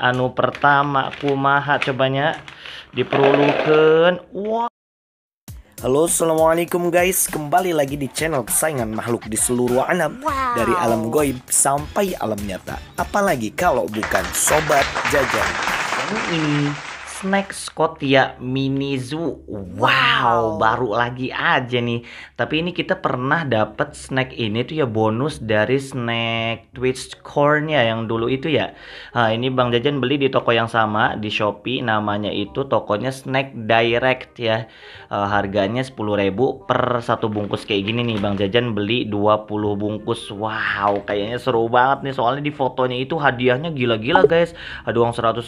anu pertama kumaha cobanya diperlukan wow Halo assalamualaikum guys kembali lagi di channel kesayangan makhluk di seluruh alam wow. dari alam goib sampai alam nyata apalagi kalau bukan sobat jajan ini snack Scotia Mini Zoo. Wow, baru lagi aja nih. Tapi ini kita pernah dapat snack ini tuh ya bonus dari snack Twitch corn ya, yang dulu itu ya. Nah, ini Bang Jajan beli di toko yang sama di Shopee namanya itu tokonya Snack Direct ya. Uh, harganya 10.000 per satu bungkus kayak gini nih Bang Jajan beli 20 bungkus. Wow, kayaknya seru banget nih soalnya di fotonya itu hadiahnya gila-gila guys. Ada uang 100.000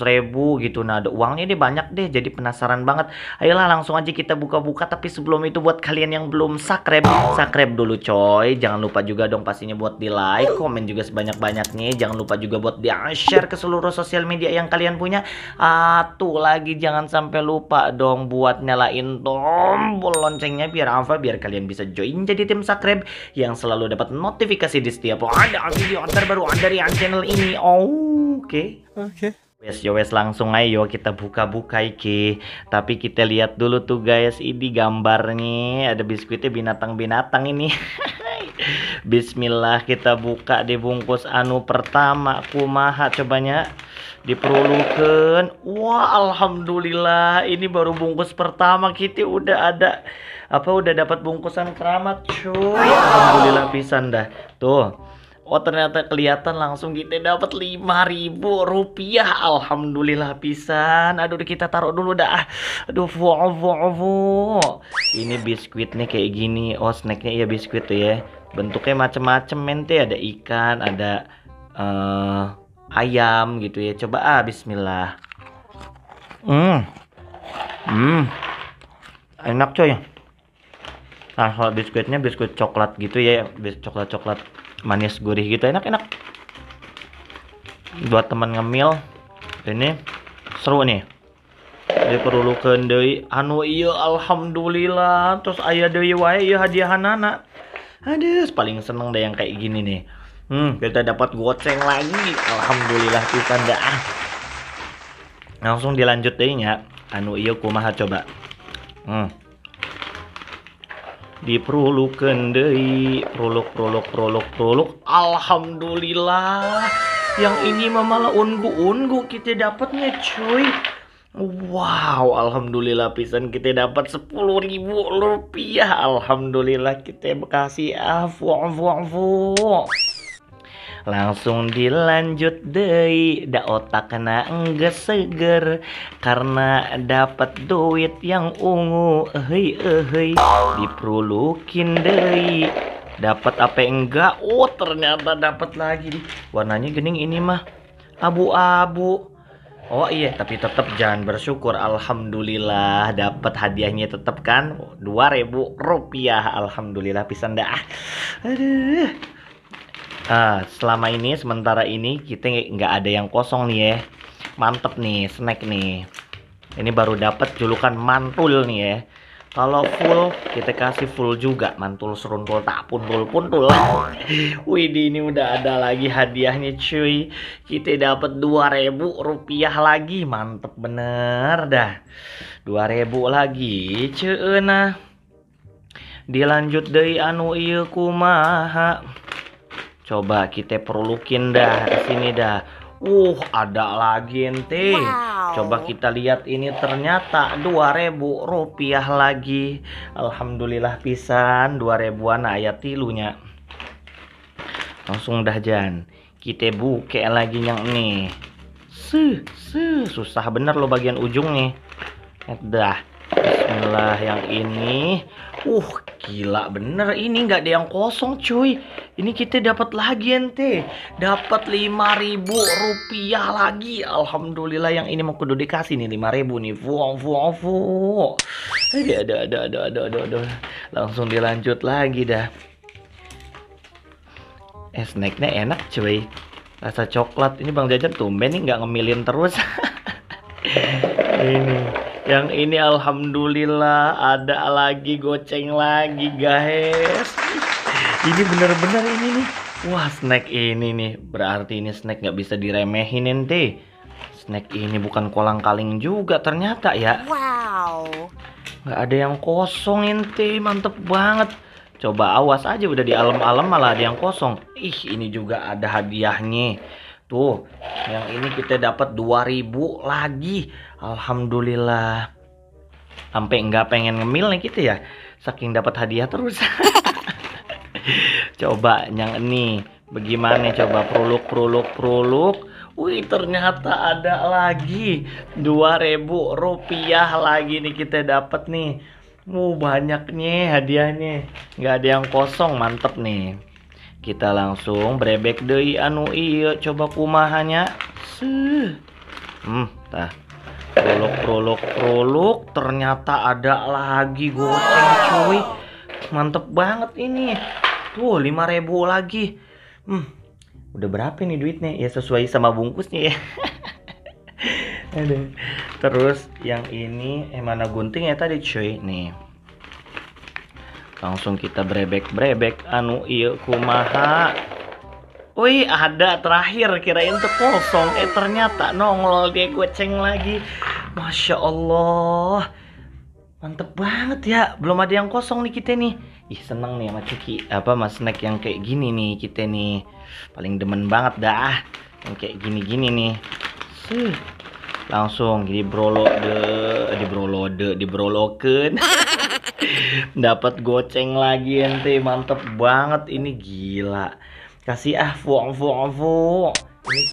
gitu. Nah, ada uangnya nih banyak deh jadi penasaran banget. Ayolah langsung aja kita buka-buka tapi sebelum itu buat kalian yang belum subscribe, subscribe dulu coy. Jangan lupa juga dong pastinya buat di like, komen juga sebanyak-banyaknya. Jangan lupa juga buat di share ke seluruh sosial media yang kalian punya. Atuh lagi jangan sampai lupa dong buat nyalain tombol loncengnya biar apa? Biar kalian bisa join jadi tim subscribe yang selalu dapat notifikasi di setiap ada video terbaru dari channel ini. Oh, oke. Okay. Oke. Okay. Wes yo wes langsung ayo kita buka-buka iki. Tapi kita lihat dulu tuh guys, ini gambarnya ada biskuitnya binatang-binatang ini. Bismillah kita buka di bungkus anu pertama kumaha cobanya diperlukan. Wah, alhamdulillah ini baru bungkus pertama kita udah ada apa udah dapat bungkusan keramat cuy. Alhamdulillah pisan dah. Tuh. Oh ternyata kelihatan langsung kita dapat 5000 rupiah Alhamdulillah pisan Aduh kita taruh dulu dah Aduh fu fu fu Ini biskuitnya kayak gini Oh snacknya ya biskuit tuh ya Bentuknya macam-macam mente Ada ikan ada uh, ayam gitu ya Coba ah bismillah Hmm Hmm Enak coy Nah kalau biskuitnya biskuit coklat gitu ya Biskuit coklat-coklat manis gurih gitu enak-enak buat teman ngemil ini seru nih diperlukan dari anu iya alhamdulillah terus ayah dari wae iya hadiah anak aduh paling seneng deh yang kayak gini nih hmm kita dapat goceng lagi alhamdulillah kita ndak ah. langsung dilanjut deh ya anu iya kumaha coba hmm diperlukan dari prolog prolog prolog prolog alhamdulillah yang ini memanglah ungu-ungu kita dapatnya cuy Wow, alhamdulillah pisan kita dapat sepuluh ribu rupiah. Alhamdulillah kita berkasih. afu ah, afu afu langsung dilanjut deh da otak kena enggak seger karena dapat duit yang ungu hei hei, diperlukin deh dapat apa enggak oh ternyata dapat lagi warnanya gening ini mah abu-abu Oh iya, tapi tetap jangan bersyukur. Alhamdulillah dapat hadiahnya tetap kan dua ribu rupiah. Alhamdulillah pisan dah. Aduh. Nah, selama ini sementara ini kita nggak ada yang kosong nih ya. Mantep nih snack nih. Ini baru dapat julukan mantul nih ya. Kalau full kita kasih full juga mantul seruntul tak pun puntul puntul. Widih ini udah ada lagi hadiahnya cuy. Kita dapat 2000 rupiah lagi mantep bener dah. 2000 lagi cuy nah. Dilanjut dari anu iya kumaha Coba kita perlukin dah di sini dah. Uh, ada lagi ente. Wow. Coba kita lihat ini ternyata 2000 rupiah lagi. Alhamdulillah pisan 2000-an ayat tilunya. Langsung dah Jan. Kita buka lagi yang ini. Suh, suh. Susah bener lo bagian ujung nih. Dah. Bismillah yang ini. Uh, gila bener ini nggak ada yang kosong cuy ini kita dapat lagi ente dapat 5000 rupiah lagi Alhamdulillah yang ini mau kudu dikasih nih 5000 nih vuong vuong vuong ada ada ada ada ada ada langsung dilanjut lagi dah eh snacknya enak cuy rasa coklat ini bang jajan tumben nih nggak ngemilin terus ini yang ini alhamdulillah ada lagi goceng lagi guys. Ini bener-bener ini nih. Wah snack ini nih berarti ini snack nggak bisa diremehin ente. Snack ini bukan kolang kaling juga ternyata ya. Wow. Nggak ada yang kosong ente mantep banget. Coba awas aja udah di alam-alam malah ada yang kosong. Ih ini juga ada hadiahnya. Tuh, yang ini kita dapat 2000 lagi. Alhamdulillah. Sampai nggak pengen ngemil nih kita ya. Saking dapat hadiah terus. coba yang ini bagaimana coba peruluk peruluk peruluk. Wih, ternyata ada lagi 2000 rupiah lagi nih kita dapat nih. Wow, uh, banyaknya hadiahnya. Nggak ada yang kosong, mantep nih kita langsung brebek deh anu iya coba kumahanya hmm, prolog prolog prolog ternyata ada lagi goceng cuy mantep banget ini tuh 5000 lagi hmm, udah berapa nih duitnya ya sesuai sama bungkusnya ya terus yang ini emana eh, gunting ya tadi cuy nih langsung kita brebek-brebek anu iya kumaha Wih ada terakhir kirain tuh kosong eh ternyata nongol dia kucing lagi Masya Allah mantep banget ya belum ada yang kosong nih kita nih ih seneng nih sama Cuki apa mas snack yang kayak gini nih kita nih paling demen banget dah yang kayak gini-gini nih sih langsung jadi brolo de di brolo de di broloken Dapat goceng lagi ente, mantep banget ini gila. Kasih ah fuang fuang fuang. Ini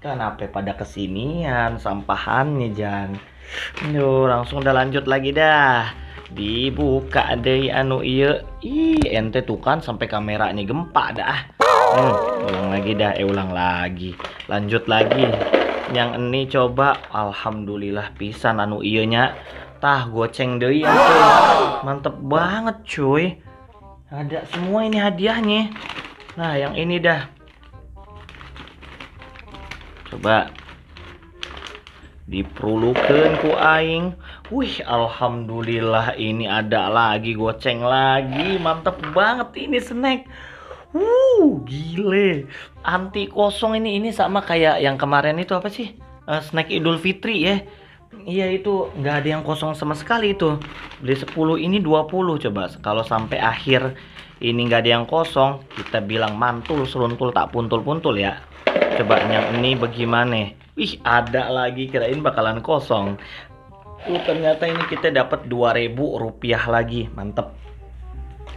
kenapa pada kesinian sampahannya Jan? Yo, langsung udah lanjut lagi dah. Dibuka deh anu iya. Ih, ente tuh kan sampai ini gempa dah. Hmm, ulang lagi dah, eh ulang lagi. Lanjut lagi yang ini coba alhamdulillah pisan anu iya tah goceng ya cuy Mantep banget cuy. Ada semua ini hadiahnya. Nah, yang ini dah. Coba diperlukan ku aing. Wih, alhamdulillah ini ada lagi goceng lagi. Mantep banget ini snack. Wuh, gile. Anti kosong ini ini sama kayak yang kemarin itu apa sih? Uh, snack Idul Fitri ya. Iya itu nggak ada yang kosong sama sekali itu. Dari 10 ini 20 coba. Kalau sampai akhir ini nggak ada yang kosong, kita bilang mantul, seruntul, tak puntul-puntul ya. Coba yang ini bagaimana? Wih, ada lagi kirain bakalan kosong. Uh, ternyata ini kita dapat 2000 rupiah lagi. Mantep.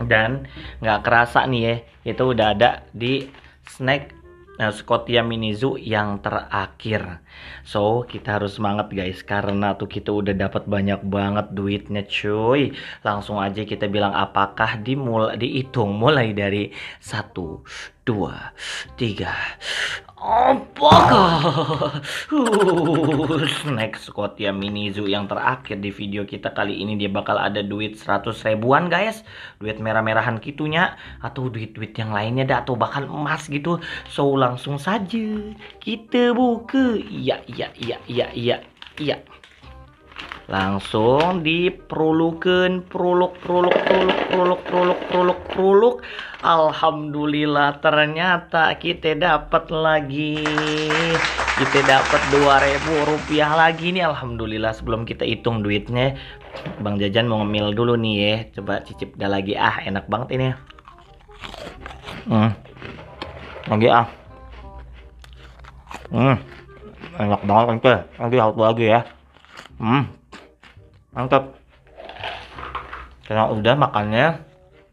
Dan nggak kerasa nih ya, itu udah ada di snack Nah, Scotia Minizu yang terakhir. So, kita harus semangat guys karena tuh kita udah dapat banyak banget duitnya cuy. Langsung aja kita bilang apakah mulai dihitung mulai dari 1 2 3 Apakah Next snack Scotia ya, Mini Zoo yang terakhir di video kita kali ini dia bakal ada duit 100 ribuan guys duit merah-merahan kitunya atau duit-duit yang lainnya dah atau bahkan emas gitu so langsung saja kita buka iya iya iya iya iya iya langsung diperulukan peruluk peruluk peruluk peruluk peruluk peruluk peruluk alhamdulillah ternyata kita dapat lagi kita dapat dua ribu rupiah lagi nih alhamdulillah sebelum kita hitung duitnya Bang Jajan mau ngemil dulu nih ya coba cicip dah lagi ah enak banget ini hmm. lagi ah hmm. enak banget lagi satu lagi ya hmm mantap karena udah makannya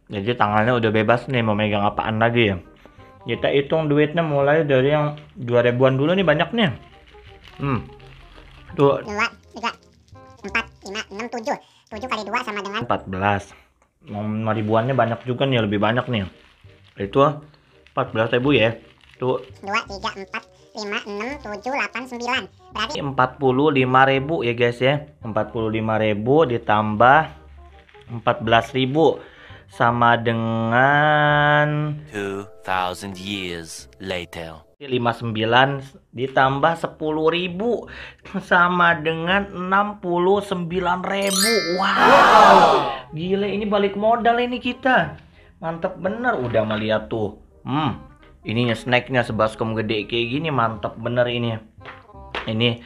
jadi tangannya udah bebas nih mau megang apaan lagi ya kita hitung duitnya mulai dari yang 2000an dulu nih banyak nih hmm tuh 2, 3, 4, 5, 6, 7 7 kali 2 sama dengan 14 5 ribuannya banyak juga nih lebih banyak nih itu 14 ribu ya tuh 2, 3, 4, 56789. Berarti 45.000 ya guys ya. 45 ribu ditambah 14 ribu sama dengan 2000 years later. 59 ditambah 10.000 sama dengan 69.000. Wow. wow. Gila ini balik modal ini kita. Mantep bener udah melihat tuh. Hmm ininya snacknya sebaskom gede kayak gini mantap bener ini ini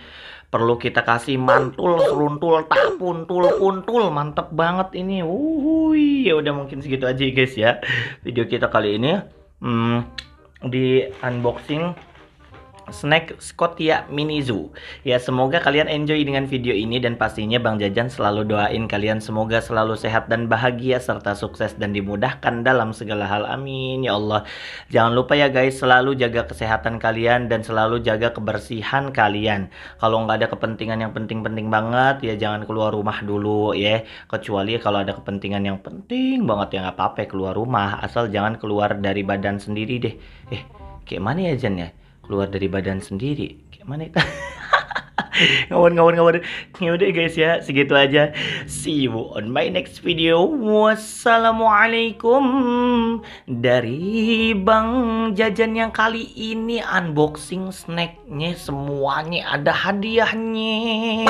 perlu kita kasih mantul seruntul tapun tul kuntul mantep banget ini wuih ya udah mungkin segitu aja guys ya video kita kali ini hmm, di unboxing snack Scotia Mini Zoo. Ya, semoga kalian enjoy dengan video ini dan pastinya Bang Jajan selalu doain kalian semoga selalu sehat dan bahagia serta sukses dan dimudahkan dalam segala hal. Amin ya Allah. Jangan lupa ya guys, selalu jaga kesehatan kalian dan selalu jaga kebersihan kalian. Kalau nggak ada kepentingan yang penting-penting banget, ya jangan keluar rumah dulu ya. Kecuali kalau ada kepentingan yang penting banget ya nggak apa-apa keluar rumah, asal jangan keluar dari badan sendiri deh. Eh, kayak mana ya Jan ya? keluar dari badan sendiri gimana itu ngawur-ngawur-ngawur ya udah guys ya segitu aja see you on my next video wassalamualaikum dari bang jajan yang kali ini unboxing snacknya semuanya ada hadiahnya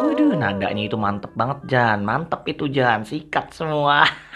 waduh nadanya itu mantep banget Jan mantep itu Jan sikat semua